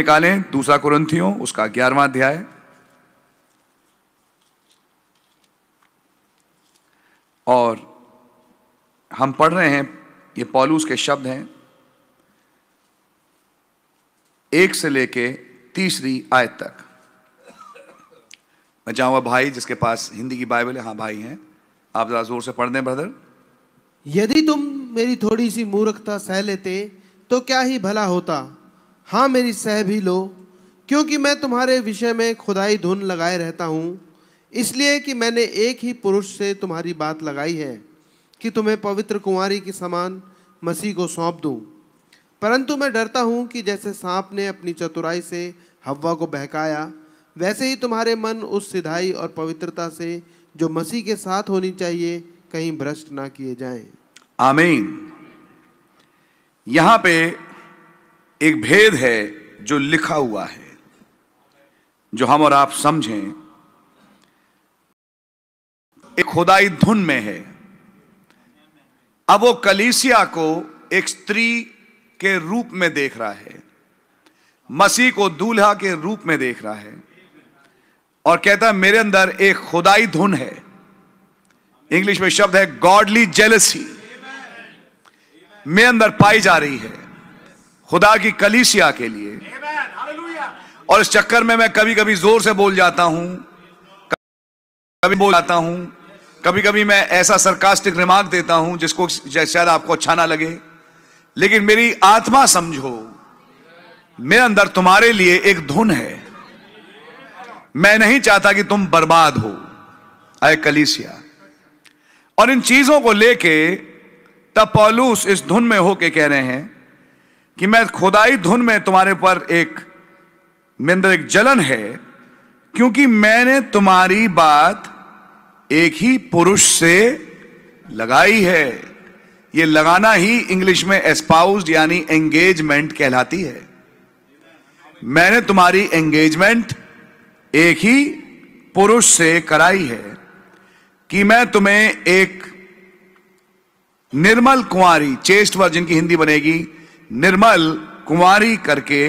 निकालें दूसरा कुरंथियों उसका ग्यारहवा अध्याय और हम पढ़ रहे हैं ये पॉलूस के शब्द हैं एक से लेके तीसरी आयत तक मैं चाहूंगा भाई जिसके पास हिंदी की बाइबल है हाँ भाई हैं आप जरा जोर से पढ़ दें ब्रदर यदि तुम मेरी थोड़ी सी मूर्खता सह लेते तो क्या ही भला होता हाँ मेरी सह भी लो क्योंकि मैं तुम्हारे विषय में खुदाई धुन लगाए रहता हूँ इसलिए कि मैंने एक ही पुरुष से तुम्हारी बात लगाई है कि तुम्हें पवित्र कुंवारी के समान मसीह को सौंप दूँ परंतु मैं डरता हूँ कि जैसे सांप ने अपनी चतुराई से हवा को बहकाया वैसे ही तुम्हारे मन उस सिधाई और पवित्रता से जो मसीह के साथ होनी चाहिए कहीं भ्रष्ट ना किए जाएं। आमीन यहाँ पे एक भेद है जो लिखा हुआ है जो हम और आप समझें एक खुदाई धुन में है अब वो कलीसिया को एक स्त्री के रूप में देख रहा है मसीह को दूल्हा के रूप में देख रहा है और कहता है मेरे अंदर एक खुदाई धुन है इंग्लिश में शब्द है गॉडली जेलसी मेरे अंदर पाई जा रही है खुदा की कलीसिया के लिए और इस चक्कर में मैं कभी कभी जोर से बोल जाता हूं कभी बोल जाता हूं कभी कभी मैं ऐसा सरकास्टिक रिमार्क देता हूं जिसको शायद आपको अच्छा ना लगे लेकिन मेरी आत्मा समझो मेरे अंदर तुम्हारे लिए एक धुन है मैं नहीं चाहता कि तुम बर्बाद हो आए कलीसिया और इन चीजों को लेके तब पॉलूस इस धुन में होके कह रहे हैं कि मैं खुदाई धुन में तुम्हारे पर एक मेरे एक जलन है क्योंकि मैंने तुम्हारी बात एक ही पुरुष से लगाई है ये लगाना ही इंग्लिश में एस्पाउज यानी एंगेजमेंट कहलाती है मैंने तुम्हारी एंगेजमेंट एक ही पुरुष से कराई है कि मैं तुम्हें एक निर्मल कुंवारी चेस्ट वर्जन की हिंदी बनेगी निर्मल कुमारी करके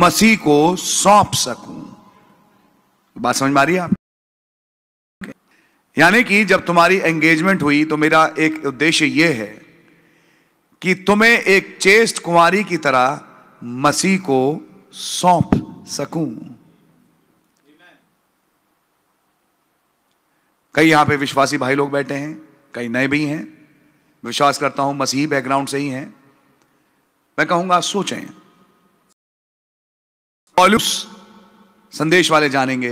मसीह को सौंप सकूं बात समझ मारी आप यानी कि जब तुम्हारी एंगेजमेंट हुई तो मेरा एक उद्देश्य यह है कि तुम्हें एक चेस्ट कुमारी की तरह मसीह को सौंप सकूं कई यहां पे विश्वासी भाई लोग बैठे हैं कई नए भी हैं विश्वास करता हूं मसीह बैकग्राउंड से ही हैं मैं कहूंगा सोचें पॉलुस संदेश वाले जानेंगे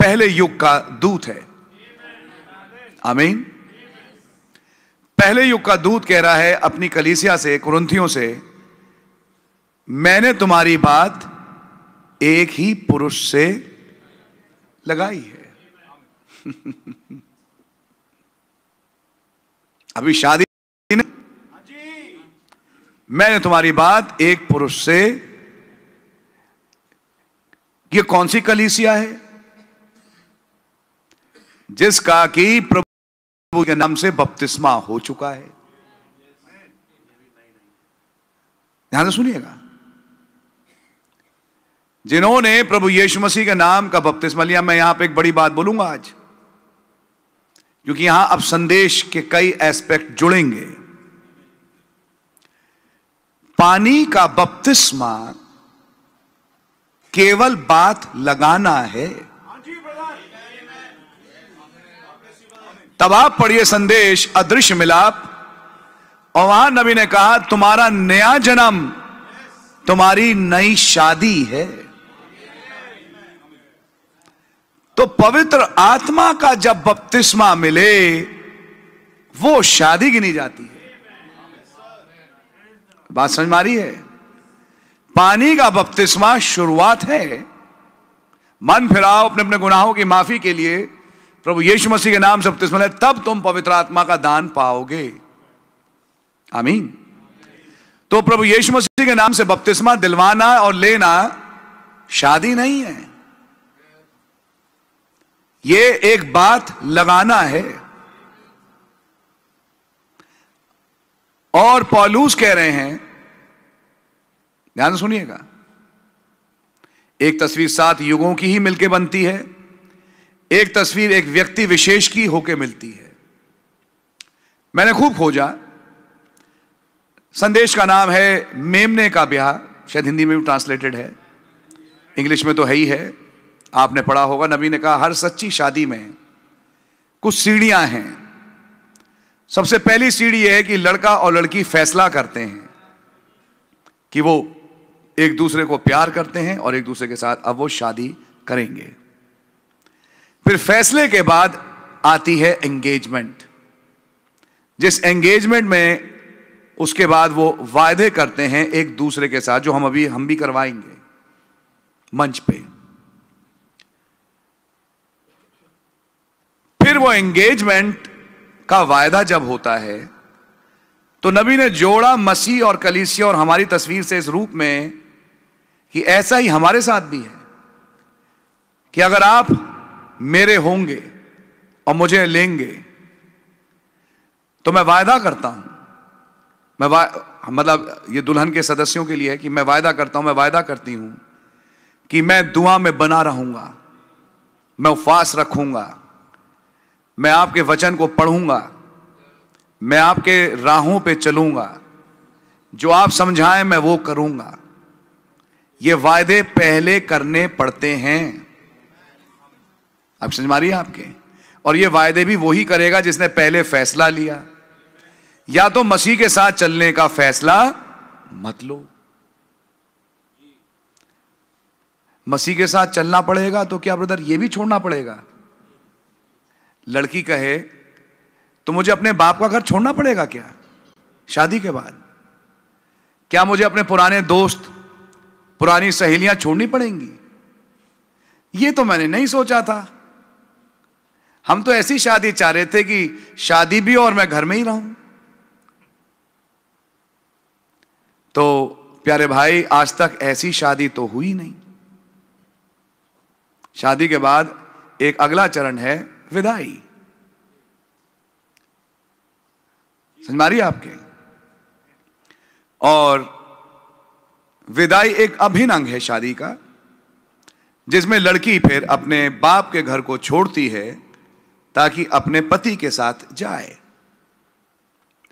पहले युग का दूत है आमीन पहले युग का दूत कह रहा है अपनी कलीसिया से कुरुंथियों से मैंने तुम्हारी बात एक ही पुरुष से लगाई है अभी शादी मैंने तुम्हारी बात एक पुरुष से ये कौन सी कलीसिया है जिसका कि प्रभु के नाम से बपतिस्मा हो चुका है ध्यान से सुनिएगा जिन्होंने प्रभु यीशु मसीह के नाम का बपतिस्मा लिया मैं यहां पे एक बड़ी बात बोलूंगा आज क्योंकि यहां अब संदेश के कई एस्पेक्ट जुड़ेंगे पानी का बपतिस्मा केवल बात लगाना है तब आप पढ़िए संदेश अदृश्य मिलाप और वहां नबी ने कहा तुम्हारा नया जन्म तुम्हारी नई शादी है तो पवित्र आत्मा का जब बपतिस्मा मिले वो शादी गिनी जाती है बात समझ आ रही है पानी का बपतिस्मा शुरुआत है मन फिराओ अपने अपने गुनाहों की माफी के लिए प्रभु यीशु मसीह के नाम से बपतिस्मा ले तब तुम पवित्र आत्मा का दान पाओगे आमीन तो प्रभु यीशु मसीह के नाम से बपतिस्मा दिलवाना और लेना शादी नहीं है ये एक बात लगाना है और पॉलूस कह रहे हैं ध्यान सुनिएगा एक तस्वीर सात युगों की ही मिलके बनती है एक तस्वीर एक व्यक्ति विशेष की होके मिलती है मैंने खूब खोजा संदेश का नाम है मेमने का ब्याह शायद हिंदी में भी ट्रांसलेटेड है इंग्लिश में तो है ही है आपने पढ़ा होगा नबी ने कहा हर सच्ची शादी में कुछ सीढ़ियां हैं सबसे पहली सीढ़ी यह है कि लड़का और लड़की फैसला करते हैं कि वो एक दूसरे को प्यार करते हैं और एक दूसरे के साथ अब वो शादी करेंगे फिर फैसले के बाद आती है एंगेजमेंट जिस एंगेजमेंट में उसके बाद वो वायदे करते हैं एक दूसरे के साथ जो हम अभी हम भी करवाएंगे मंच पे फिर वो एंगेजमेंट का वायदा जब होता है तो नबी ने जोड़ा मसीह और कलीसिया और हमारी तस्वीर से इस रूप में कि ऐसा ही हमारे साथ भी है कि अगर आप मेरे होंगे और मुझे लेंगे तो मैं वायदा करता हूं मैं मतलब ये दुल्हन के सदस्यों के लिए है कि मैं वायदा करता हूं मैं वायदा करती हूं कि मैं दुआ में बना रहूंगा मैं उपवास रखूंगा मैं आपके वचन को पढ़ूंगा मैं आपके राहों पे चलूंगा जो आप समझाएं मैं वो करूंगा ये वायदे पहले करने पड़ते हैं अब समझ मारिए आपके और ये वायदे भी वही करेगा जिसने पहले फैसला लिया या तो मसीह के साथ चलने का फैसला मत लो मसीह के साथ चलना पड़ेगा तो क्या ब्रदर ये भी छोड़ना पड़ेगा लड़की कहे तो मुझे अपने बाप का घर छोड़ना पड़ेगा क्या शादी के बाद क्या मुझे अपने पुराने दोस्त पुरानी सहेलियां छोड़नी पड़ेंगी ये तो मैंने नहीं सोचा था हम तो ऐसी शादी चाह रहे थे कि शादी भी और मैं घर में ही रहूं तो प्यारे भाई आज तक ऐसी शादी तो हुई नहीं शादी के बाद एक अगला चरण है विदाई समझ मारी आपके और विदाई एक अभिन्न अंग है शादी का जिसमें लड़की फिर अपने बाप के घर को छोड़ती है ताकि अपने पति के साथ जाए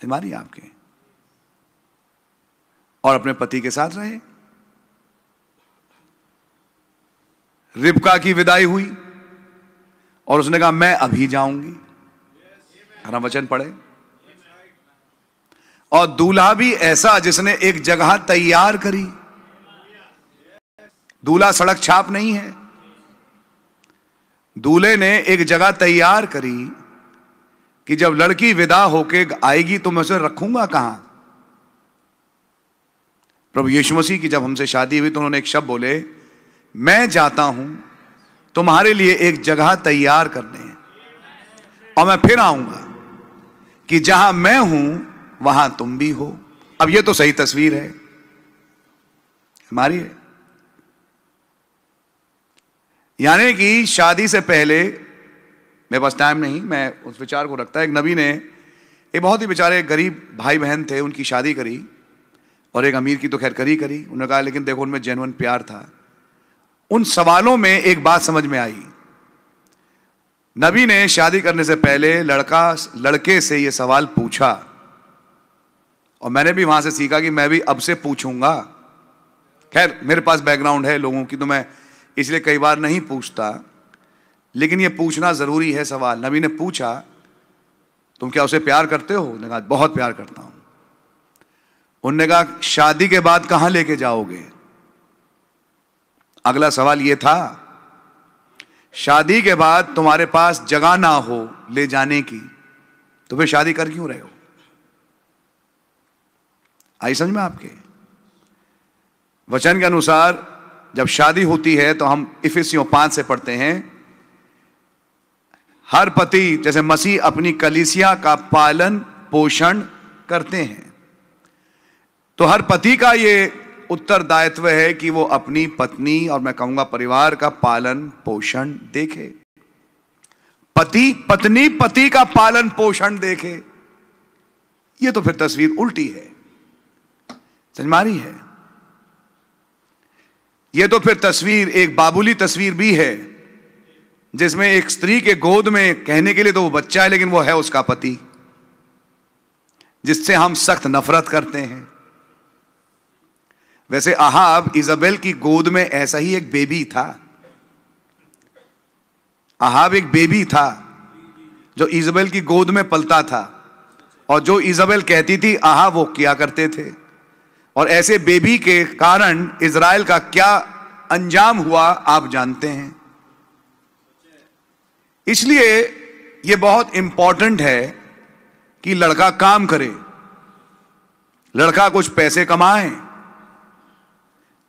हमारी आपके और अपने पति के साथ रहे रिबका की विदाई हुई और उसने कहा मैं अभी जाऊंगी हरा वचन पढ़े और दूल्हा भी ऐसा जिसने एक जगह तैयार करी दूल्हा सड़क छाप नहीं है दूल्हे ने एक जगह तैयार करी कि जब लड़की विदा होके आएगी तो मैं उसे रखूंगा कहां प्रभु यीशु मसीह की जब हमसे शादी हुई तो उन्होंने एक शब्द बोले मैं जाता हूं तुम्हारे लिए एक जगह तैयार करने हैं और मैं फिर आऊंगा कि जहां मैं हूं वहां तुम भी हो अब ये तो सही तस्वीर है हमारी है यानी कि शादी से पहले मेरे पास टाइम नहीं मैं उस विचार को रखता एक नबी ने एक बहुत ही बेचारे गरीब भाई बहन थे उनकी शादी करी और एक अमीर की तो खैर करी करी उन्होंने कहा लेकिन देखो उनमें जेनवन प्यार था उन सवालों में एक बात समझ में आई नबी ने शादी करने से पहले लड़का लड़के से यह सवाल पूछा और मैंने भी वहां से सीखा कि मैं भी अब से पूछूंगा खैर मेरे पास बैकग्राउंड है लोगों की तो मैं इसलिए कई बार नहीं पूछता लेकिन यह पूछना ज़रूरी है सवाल नबी ने पूछा तुम क्या उसे प्यार करते हो उन्होंने कहा बहुत प्यार करता हूं उनने कहा शादी के बाद कहां लेके जाओगे अगला सवाल यह था शादी के बाद तुम्हारे पास जगह ना हो ले जाने की तो फिर शादी कर क्यों रहे हो आई समझ में आपके वचन के अनुसार जब शादी होती है तो हम इफिसियों पांच से पढ़ते हैं हर पति जैसे मसीह अपनी कलिसिया का पालन पोषण करते हैं तो हर पति का ये उत्तरदायित्व है कि वो अपनी पत्नी और मैं कहूंगा परिवार का पालन पोषण देखे पति पत्नी पति का पालन पोषण देखे ये तो फिर तस्वीर उल्टी है सजमारी है ये तो फिर तस्वीर एक बाबुली तस्वीर भी है जिसमें एक स्त्री के गोद में कहने के लिए तो वो बच्चा है लेकिन वो है उसका पति जिससे हम सख्त नफरत करते हैं वैसे अहाब इजबेल की गोद में ऐसा ही एक बेबी था अहाब एक बेबी था जो इजबेल की गोद में पलता था और जो इजबेल कहती थी आहा वो किया करते थे और ऐसे बेबी के कारण इसराइल का क्या अंजाम हुआ आप जानते हैं इसलिए ये बहुत इंपॉर्टेंट है कि लड़का काम करे लड़का कुछ पैसे कमाए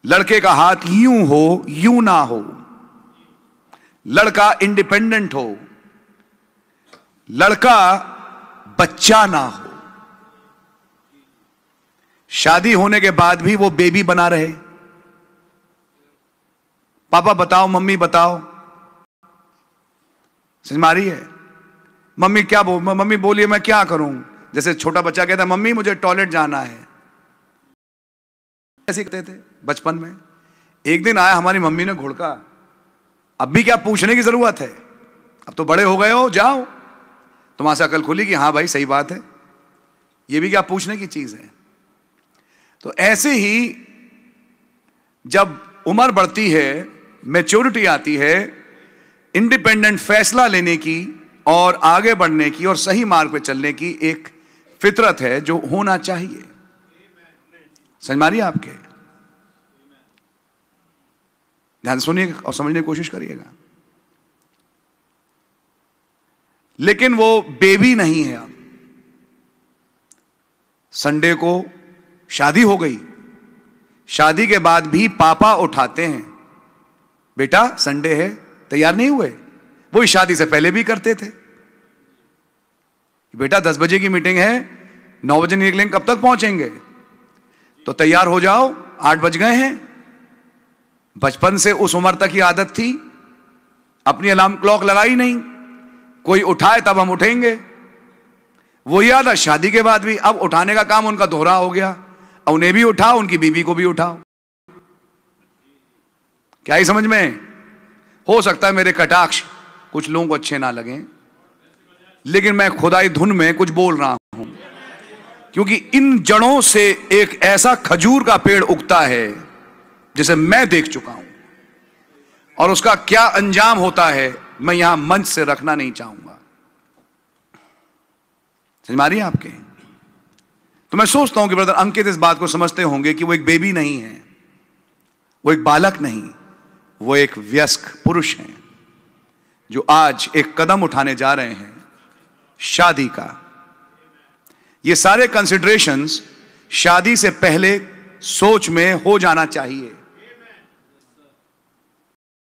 लड़के का हाथ यूं हो यूं ना हो लड़का इंडिपेंडेंट हो लड़का बच्चा ना हो शादी होने के बाद भी वो बेबी बना रहे पापा बताओ मम्मी बताओ समझ मारी है मम्मी क्या बोल मम्मी बोलिए मैं क्या करूं जैसे छोटा बच्चा कहता मम्मी मुझे टॉयलेट जाना है ऐसे करते थे बचपन में एक दिन आया हमारी मम्मी ने घोड़का अब भी क्या पूछने की जरूरत है अब तो बड़े हो गए हो जाओ तुम्हारे से अकल खुली कि हाँ भाई सही बात है ये भी क्या पूछने की चीज है तो ऐसे ही जब उम्र बढ़ती है मेच्योरिटी आती है इंडिपेंडेंट फैसला लेने की और आगे बढ़ने की और सही मार्ग पर चलने की एक फितरत है जो होना चाहिए समझ मारिए आपके ध्यान सुनिए और समझने की कोशिश करिएगा लेकिन वो बेबी नहीं है अब संडे को शादी हो गई शादी के बाद भी पापा उठाते हैं बेटा संडे है तैयार नहीं हुए वो इस शादी से पहले भी करते थे बेटा दस बजे की मीटिंग है नौ बजे निकलेंगे कब तक पहुंचेंगे तो तैयार हो जाओ आठ बज गए हैं बचपन से उस उम्र तक ही आदत थी अपनी अलार्म क्लॉक लगाई नहीं कोई उठाए तब हम उठेंगे वो याद है शादी के बाद भी अब उठाने का काम उनका दोहरा हो गया उन्हें भी उठाओ उनकी बीबी को भी उठाओ क्या ही समझ में हो सकता है मेरे कटाक्ष कुछ लोगों को अच्छे ना लगे लेकिन मैं खुदाई धुन में कुछ बोल रहा हूं क्योंकि इन जड़ों से एक ऐसा खजूर का पेड़ उगता है जिसे मैं देख चुका हूं और उसका क्या अंजाम होता है मैं यहां मंच से रखना नहीं चाहूंगा समझ आपके तो मैं सोचता हूं कि ब्रदर अंकित इस बात को समझते होंगे कि वो एक बेबी नहीं है वो एक बालक नहीं वो एक व्यस्क पुरुष है जो आज एक कदम उठाने जा रहे हैं शादी का ये सारे कंसिडरेशंस शादी से पहले सोच में हो जाना चाहिए